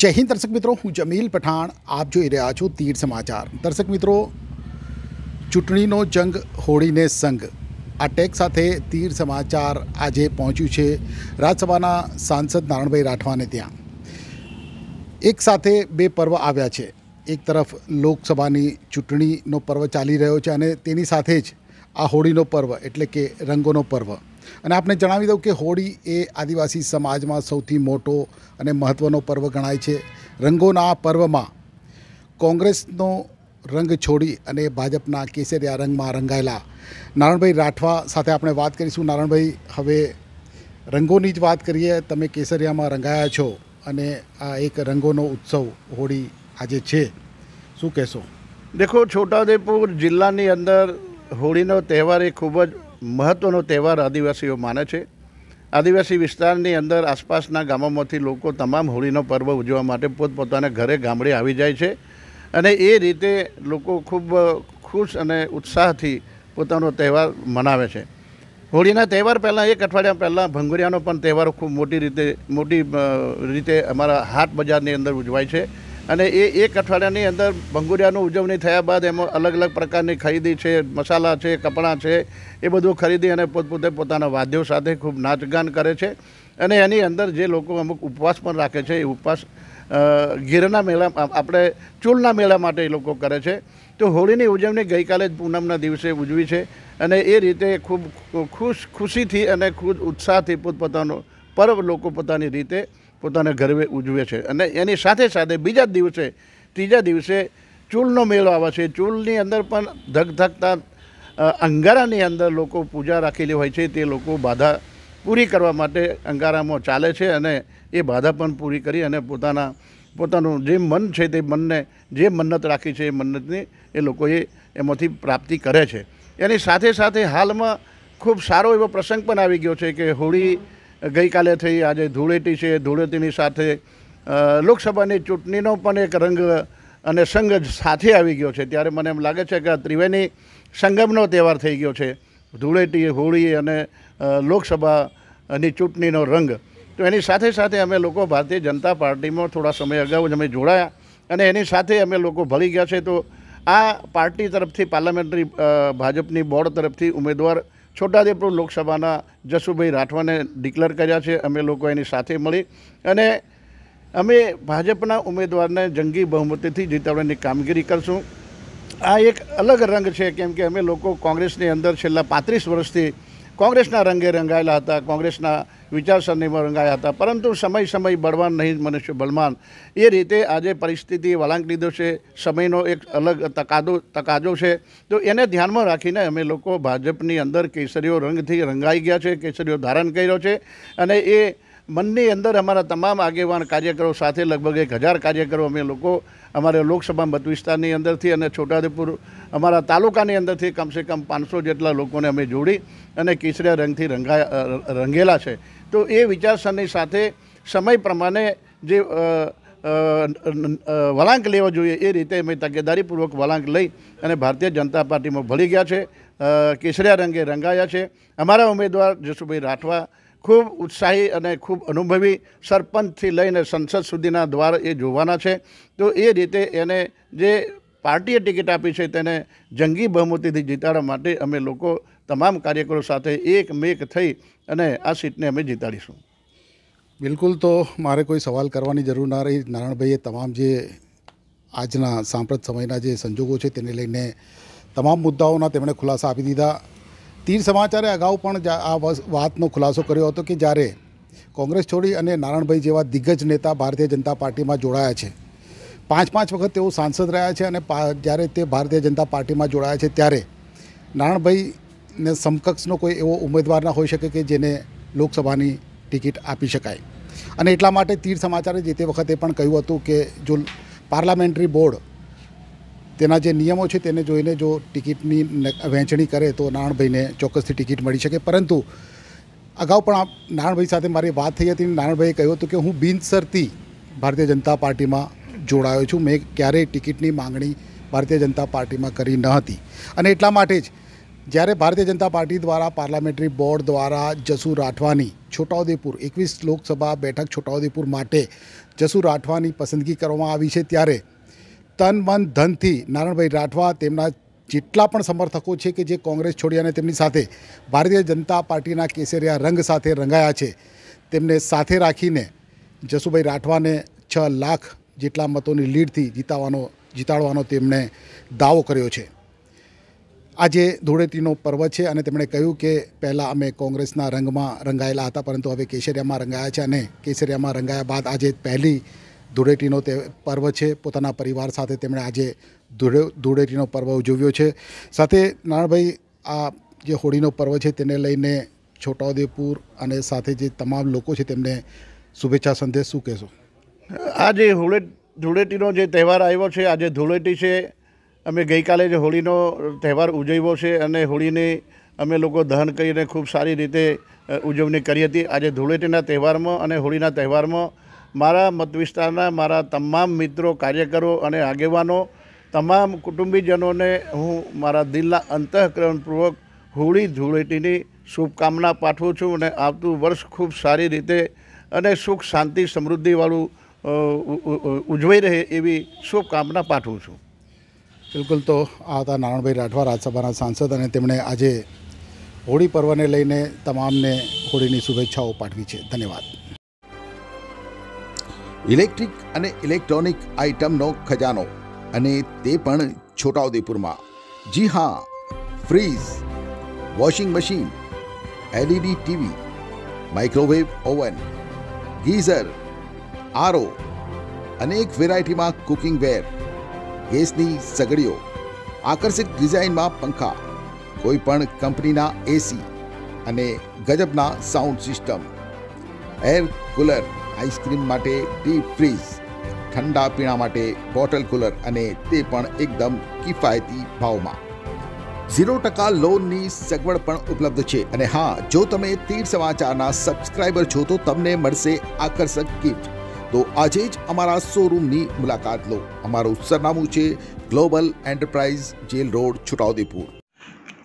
જય હિન્દ દર્શક મિત્રો હું જમીલ પઠાણ આપ જોઈ રહ્યા છો તીર સમાચાર દર્શક મિત્રો ચૂંટણીનો જંગ હોળીને સંગ આ ટેગ સાથે તીર સમાચાર આજે પહોંચ્યું છે રાજ્યસભાના સાંસદ નારણભાઈ રાઠવાને ત્યાં એક સાથે બે પર્વ આવ્યા છે એક તરફ લોકસભાની ચૂંટણીનો પર્વ ચાલી રહ્યો છે અને તેની સાથે જ આ હોળીનો પર્વ એટલે કે રંગોનો પર્વ અને આપણે જણાવી દઉં કે હોળી એ આદિવાસી સમાજમાં સૌથી મોટો અને મહત્ત્વનો પર્વ ગણાય છે રંગોના આ પર્વમાં કોંગ્રેસનો રંગ છોડી અને ભાજપના કેસરિયા રંગમાં રંગાયેલા નારણભાઈ રાઠવા સાથે આપણે વાત કરીશું નારણભાઈ હવે રંગોની જ વાત કરીએ તમે કેસરિયામાં રંગાયા છો અને આ એક રંગોનો ઉત્સવ હોળી આજે છે શું કહેશો દેખો છોટાઉદેપુર જિલ્લાની અંદર હોળીનો તહેવાર એ ખૂબ જ મહત્ત્વનો તહેવાર આદિવાસીઓ માને છે આદિવાસી વિસ્તારની અંદર આસપાસના ગામોમાંથી લોકો તમામ હોળીનો પર્વ ઉજવવા માટે પોતપોતાના ઘરે ગામડે આવી જાય છે અને એ રીતે લોકો ખૂબ ખુશ અને ઉત્સાહથી પોતાનો તહેવાર મનાવે છે હોળીના તહેવાર પહેલાં એક અઠવાડિયા પહેલાં ભંગુરિયાનો પણ તહેવાર ખૂબ મોટી રીતે મોટી રીતે અમારા હાટ બજારની અંદર ઉજવાય છે અને એ એક અઠવાડિયાની અંદર ભંગુરિયાનું ઉજવણી થયા બાદ એમાં અલગ અલગ પ્રકારની ખરીદી છે મસાલા છે કપડાં છે એ બધું ખરીદી અને પોતપોતે પોતાના વાદ્યો સાથે ખૂબ નાચગાન કરે છે અને એની અંદર જે લોકો અમુક ઉપવાસ પણ રાખે છે એ ઉપવાસ ગીરના મેળા આપણે ચૂલના મેળા માટે એ લોકો કરે છે તો હોળીની ઉજવણી ગઈકાલે જ પૂનમના દિવસે ઉજવી છે અને એ રીતે ખૂબ ખુશ ખુશીથી અને ખૂબ ઉત્સાહથી પોતપોતાનો પર્વ લોકો પોતાની રીતે પોતાના ગરબે ઉજવે છે અને એની સાથે સાથે બીજા દિવસે ત્રીજા દિવસે ચૂલનો મેળો આવે છે ચૂલની અંદર પણ ધગધગતા અંગારાની અંદર લોકો પૂજા રાખેલી હોય છે તે લોકો બાધા પૂરી કરવા માટે અંગારામાં ચાલે છે અને એ બાધા પણ પૂરી કરી અને પોતાના પોતાનું જે મન છે તે મનને જે મન્નત રાખી છે એ મન્નતની એ લોકોએ એમાંથી પ્રાપ્તિ કરે છે એની સાથે સાથે હાલમાં ખૂબ સારો એવો પ્રસંગ પણ આવી ગયો છે કે હોળી ગઈકાલે થઈ આજે ધૂળેટી છે ધૂળેટીની સાથે લોકસભાની ચૂંટણીનો પણ એક રંગ અને સંઘ સાથે આવી ગયો છે ત્યારે મને એમ લાગે છે કે આ ત્રિવેણી સંગમનો તહેવાર થઈ ગયો છે ધૂળેટી હોળી અને લોકસભાની ચૂંટણીનો રંગ તો એની સાથે સાથે અમે લોકો ભારતીય જનતા પાર્ટીમાં થોડા સમય અગાઉ જ અમે જોડાયા અને એની સાથે અમે લોકો ભળી ગયા છે તો આ પાર્ટી તરફથી પાર્લામેન્ટરી ભાજપની બોર્ડ તરફથી ઉમેદવાર છોટાદેપુર લોકસભાના જસુભાઈ રાઠવાને ડિક્લેર કર્યા છે અમે લોકો એની સાથે મળી અને અમે ભાજપના ઉમેદવારને જંગી બહુમતીથી જીતાડવાની કામગીરી કરશું આ એક અલગ રંગ છે કેમ કે અમે લોકો કોંગ્રેસની અંદર છેલ્લા પાંત્રીસ વર્ષથી કોંગ્રેસના રંગે રંગાયેલા હતા કોંગ્રેસના વિચારસરણીમાં રંગાયા હતા પરંતુ સમય સમય બળવાન નહીં મનુષ્ય બળવાન એ રીતે આજે પરિસ્થિતિ વળાંક લીધો છે સમયનો એક અલગ તકાદો તકાજો છે તો એને ધ્યાનમાં રાખીને અમે લોકો ભાજપની અંદર કેસરીઓ રંગથી રંગાઈ ગયા છે કેસરીઓ ધારણ કર્યો છે અને એ મનની અંદર અમારા તમામ આગેવાન કાર્યકરો સાથે લગભગ એક હજાર કાર્યકરો અમે લોકો અમારે લોકસભા મત વિસ્તારની અંદરથી અને છોટાઉદેપુર અમારા તાલુકાની અંદરથી કમસે કમ પાંચસો જેટલા લોકોને અમે જોડી અને કેસરિયા રંગથી રંગા રંગેલા છે તો એ વિચારસરણી સાથે સમય પ્રમાણે જે વળાંક લેવો જોઈએ એ રીતે અમે તકેદારીપૂર્વક વળાંક લઈ અને ભારતીય જનતા પાર્ટીમાં ભળી ગયા છે કેસરિયા રંગે રંગાયા છે અમારા ઉમેદવાર જસુભાઈ રાઠવા ખૂબ ઉત્સાહી અને ખૂબ અનુભવી સરપંચથી લઈને સંસદ સુધીના દ્વાર એ જોવાના છે તો એ રીતે એને જે પાર્ટીએ ટિકિટ આપી છે તેને જંગી બહુમતીથી જીતાડવા માટે અમે લોકો તમામ કાર્યકરો સાથે એક મેક થઈ અને આ સીટને અમે જીતાડીશું બિલકુલ તો મારે કોઈ સવાલ કરવાની જરૂર ના રહી નારાયણભાઈએ તમામ જે આજના સાંપ્રત સમયના જે સંજોગો છે તેને લઈને તમામ મુદ્દાઓના તેમણે ખુલાસા આપી દીધા તીર સમાચારે અગાઉ પણ આ વાતનો ખુલાસો કર્યો હતો કે જ્યારે કોંગ્રેસ છોડી અને નારાયણભાઈ જેવા દિગ્ગજ નેતા ભારતીય જનતા પાર્ટીમાં જોડાયા છે પાંચ પાંચ વખત તેઓ સાંસદ રહ્યા છે અને જ્યારે તે ભારતીય જનતા પાર્ટીમાં જોડાયા છે ત્યારે નારાયણભાઈને સમકક્ષનો કોઈ એવો ઉમેદવાર ના હોઈ શકે કે જેને લોકસભાની ટિકિટ આપી શકાય અને એટલા માટે તીર સમાચારે જે તે વખતે પણ કહ્યું હતું કે જો પાર્લામેન્ટરી બોર્ડ તેના જે નિયમો છે તેને જોઈને જો ટિકિટની વહેંચણી કરે તો નારણભાઈને ચોક્કસથી ટિકિટ મળી શકે પરંતુ અગાઉ પણ આ નાણભાઈ સાથે મારી વાત થઈ હતી નારણભાઈએ કહ્યું હતું કે હું બિનસરતી ભારતીય જનતા પાર્ટીમાં જોડાયો છું મેં ક્યારેય ટિકિટની માંગણી ભારતીય જનતા પાર્ટીમાં કરી ન હતી અને એટલા માટે જ જ્યારે ભારતીય જનતા પાર્ટી દ્વારા પાર્લામેન્ટરી બોર્ડ દ્વારા જસુ રાઠવાની છોટાઉદેપુર એકવીસ લોકસભા બેઠક છોટાઉદેપુર માટે જસુ રાઠવાની પસંદગી કરવામાં આવી છે ત્યારે તન મન ધનથી નારાયણભાઈ રાઠવા તેમના જેટલા પણ સમર્થકો છે કે જે કોંગ્રેસ છોડી અને તેમની સાથે ભારતીય જનતા પાર્ટીના કેસરિયા રંગ સાથે રંગાયા છે તેમને સાથે રાખીને જસુભાઈ રાઠવાને છ લાખ જેટલા મતોની લીડથી જીતાવાનો જીતાડવાનો તેમણે દાવો કર્યો છે આજે ધૂળેટીનો પર્વ છે અને તેમણે કહ્યું કે પહેલાં અમે કોંગ્રેસના રંગમાં રંગાયેલા હતા પરંતુ હવે કેસરિયામાં રંગાયા છે અને કેસરિયામાં રંગાયા બાદ આજે પહેલી ધૂળેટીનો તે પર્વ છે પોતાના પરિવાર સાથે તેમણે આજે ધૂળે ધૂળેટીનો પર્વ ઉજવ્યો છે સાથે નાણભાઈ આ જે હોળીનો પર્વ છે તેને લઈને છોટાઉદેપુર અને સાથે જે તમામ લોકો છે તેમને શુભેચ્છા સંદેશ શું કહેશો આજે હોળે ધૂળેટીનો જે તહેવાર આવ્યો છે આજે ધૂળેટી છે અમે ગઈકાલે જે હોળીનો તહેવાર ઉજવ્યો છે અને હોળીને અમે લોકો દહન કરીને ખૂબ સારી રીતે ઉજવણી કરી હતી આજે ધૂળેટીના તહેવારમાં અને હોળીના તહેવારમાં મારા મતવિસ્તારના મારા તમામ મિત્રો કાર્યકરો અને આગેવાનો તમામ કુટુંબીજનોને હું મારા દિલના અંતઃકરણપૂર્વક હોળી ધૂળેટીની શુભકામના પાઠવું છું અને આવતું વર્ષ ખૂબ સારી રીતે અને સુખ શાંતિ સમૃદ્ધિવાળું ઉજવાઈ રહે એવી શુભકામના પાઠવું છું બિલકુલ તો આ હતા નારણભાઈ રાઠવા રાજ્યસભાના સાંસદ અને તેમણે આજે હોળી પર્વને લઈને તમામને હોળીની શુભેચ્છાઓ પાઠવી છે ધન્યવાદ ઇલેક્ટ્રિક અને ઇલેક્ટ્રોનિક આઇટમનો ખજાનો અને તે પણ છોટાઉદેપુરમાં જી હા fridge washing machine LED TV microwave oven geyser RO અનેક વેરાયટીમાં કુકિંગ વેર ગેસની સગડીઓ આકર્ષિત ડિઝાઇનમાં પંખા કોઈપણ કંપનીના એસી અને ગજબના sound system air cooler ice cream માટે ડીપ ફ્રીઝ ઠંડા પીણા માટે બોટલ કુલર અને તે પણ એકદમ કિફાયતી ભાવમાં ઝીરો ટકા લોનની સગવડ પણ ઉપલબ્ધ છે અને હા જો તમે તીર સમાચારના સબસ્ક્રાઇબર છો તો તમને મળશે આકર્ષક ગિફ્ટ તો આજે જ અમારા શોરૂમની મુલાકાત લો અમારું સરનામું છે global enterprise jail road Chhota Udepur